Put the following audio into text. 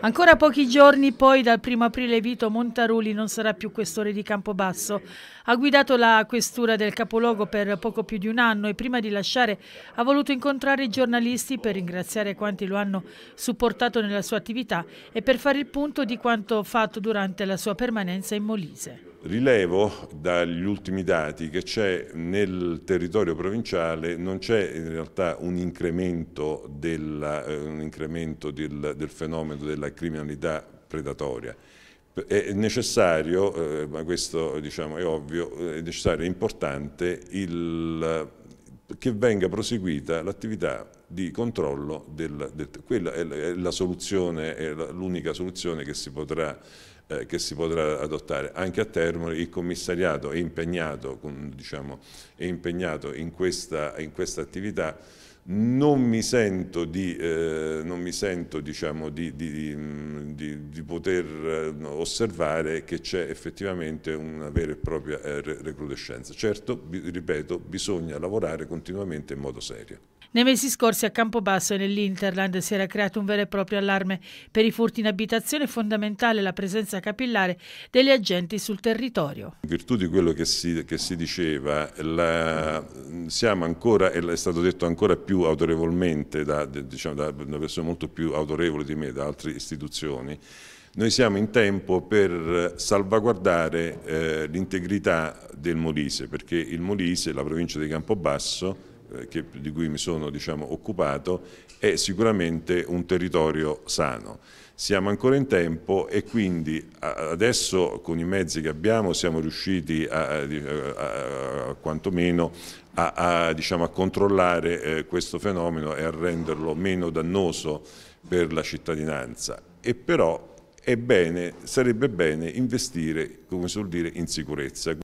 Ancora pochi giorni poi dal 1 aprile Vito Montaruli non sarà più questore di Campobasso. Ha guidato la questura del capoluogo per poco più di un anno e prima di lasciare ha voluto incontrare i giornalisti per ringraziare quanti lo hanno supportato nella sua attività e per fare il punto di quanto fatto durante la sua permanenza in Molise. Rilevo dagli ultimi dati che c'è nel territorio provinciale, non c'è in realtà un incremento, della, eh, un incremento del, del fenomeno della criminalità predatoria è necessario, eh, ma questo diciamo, è ovvio, è necessario, è importante il che venga proseguita l'attività di controllo del, del, quella è l'unica soluzione, soluzione che si potrà eh, che si potrà adottare. Anche a termine il commissariato è impegnato, diciamo, è impegnato in, questa, in, questa, attività non mi sento di, eh, non mi sento, diciamo, di, di, di poter eh, osservare che c'è effettivamente una vera e propria eh, recrudescenza. Certo, ripeto, bisogna lavorare continuamente in modo serio. Nei mesi scorsi a Campobasso e nell'Interland si era creato un vero e proprio allarme per i furti in abitazione fondamentale la presenza capillare degli agenti sul territorio. In virtù di quello che si, che si diceva, la, siamo ancora, è stato detto ancora più autorevolmente, da, diciamo, da una persona molto più autorevole di me, da altre istituzioni, noi siamo in tempo per salvaguardare eh, l'integrità del Molise, perché il Molise, la provincia di Campobasso, eh, che, di cui mi sono diciamo, occupato è sicuramente un territorio sano. Siamo ancora in tempo e quindi adesso con i mezzi che abbiamo siamo riusciti a, a, a, quantomeno a, diciamo, controllare eh, questo fenomeno e a renderlo meno dannoso per la cittadinanza. E però bene, sarebbe bene investire, come si vuol dire, in sicurezza.